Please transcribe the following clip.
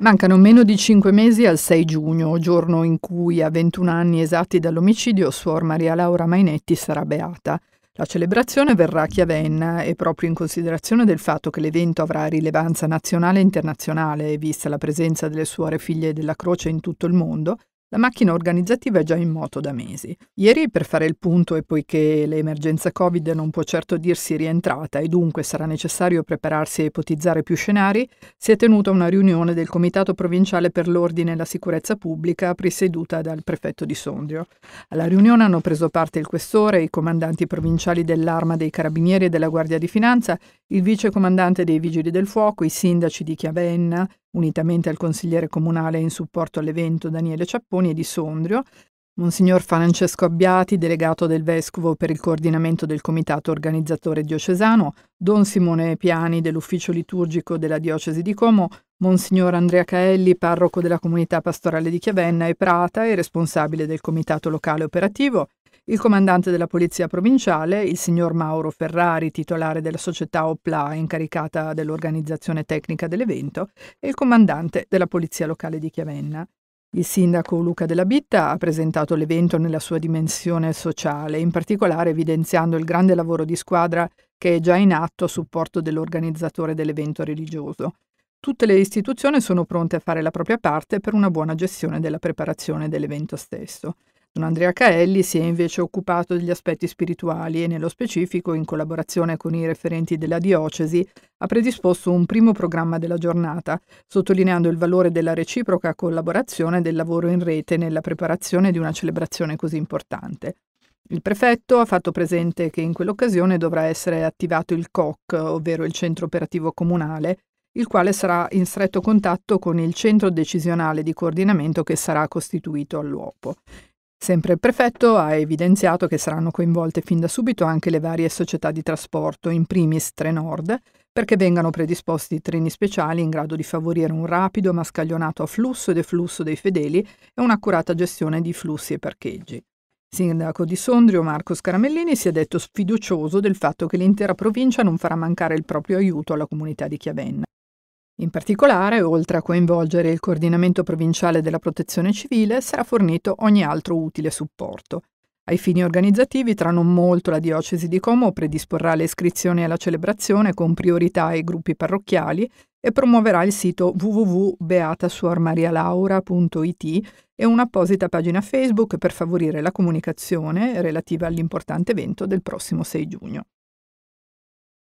Mancano meno di cinque mesi al 6 giugno, giorno in cui, a 21 anni esatti dall'omicidio, suor Maria Laura Mainetti sarà beata. La celebrazione verrà a Chiavenna e proprio in considerazione del fatto che l'evento avrà rilevanza nazionale e internazionale, vista la presenza delle suore figlie della Croce in tutto il mondo, la macchina organizzativa è già in moto da mesi. Ieri, per fare il punto e poiché l'emergenza Covid non può certo dirsi rientrata e dunque sarà necessario prepararsi a ipotizzare più scenari, si è tenuta una riunione del Comitato Provinciale per l'Ordine e la Sicurezza Pubblica presieduta dal prefetto di Sondrio. Alla riunione hanno preso parte il questore, i comandanti provinciali dell'Arma dei Carabinieri e della Guardia di Finanza, il vicecomandante dei Vigili del Fuoco, i sindaci di Chiavenna, unitamente al consigliere comunale in supporto all'evento Daniele Ciapponi e di Sondrio, Monsignor Francesco Abbiati, delegato del Vescovo per il coordinamento del comitato organizzatore diocesano, Don Simone Piani dell'ufficio liturgico della Diocesi di Como, Monsignor Andrea Caelli, parroco della comunità pastorale di Chiavenna e Prata e responsabile del comitato locale operativo, il comandante della polizia provinciale, il signor Mauro Ferrari, titolare della società OPLA incaricata dell'organizzazione tecnica dell'evento, e il comandante della polizia locale di Chiavenna. Il sindaco Luca Della Bitta ha presentato l'evento nella sua dimensione sociale, in particolare evidenziando il grande lavoro di squadra che è già in atto a supporto dell'organizzatore dell'evento religioso. Tutte le istituzioni sono pronte a fare la propria parte per una buona gestione della preparazione dell'evento stesso. Don Andrea Caelli si è invece occupato degli aspetti spirituali e nello specifico, in collaborazione con i referenti della diocesi, ha predisposto un primo programma della giornata, sottolineando il valore della reciproca collaborazione e del lavoro in rete nella preparazione di una celebrazione così importante. Il prefetto ha fatto presente che in quell'occasione dovrà essere attivato il COC, ovvero il centro operativo comunale, il quale sarà in stretto contatto con il centro decisionale di coordinamento che sarà costituito all'uopo. Sempre il prefetto ha evidenziato che saranno coinvolte fin da subito anche le varie società di trasporto, in primis Trenord, perché vengano predisposti treni speciali in grado di favorire un rapido ma scaglionato afflusso e deflusso dei fedeli e un'accurata gestione di flussi e parcheggi. Sindaco di Sondrio Marco Scaramellini si è detto sfiducioso del fatto che l'intera provincia non farà mancare il proprio aiuto alla comunità di Chiavenna. In particolare, oltre a coinvolgere il coordinamento provinciale della protezione civile, sarà fornito ogni altro utile supporto. Ai fini organizzativi, tra non molto la diocesi di Como predisporrà le iscrizioni alla celebrazione con priorità ai gruppi parrocchiali e promuoverà il sito www.beatasuormarialaura.it e un'apposita pagina Facebook per favorire la comunicazione relativa all'importante evento del prossimo 6 giugno.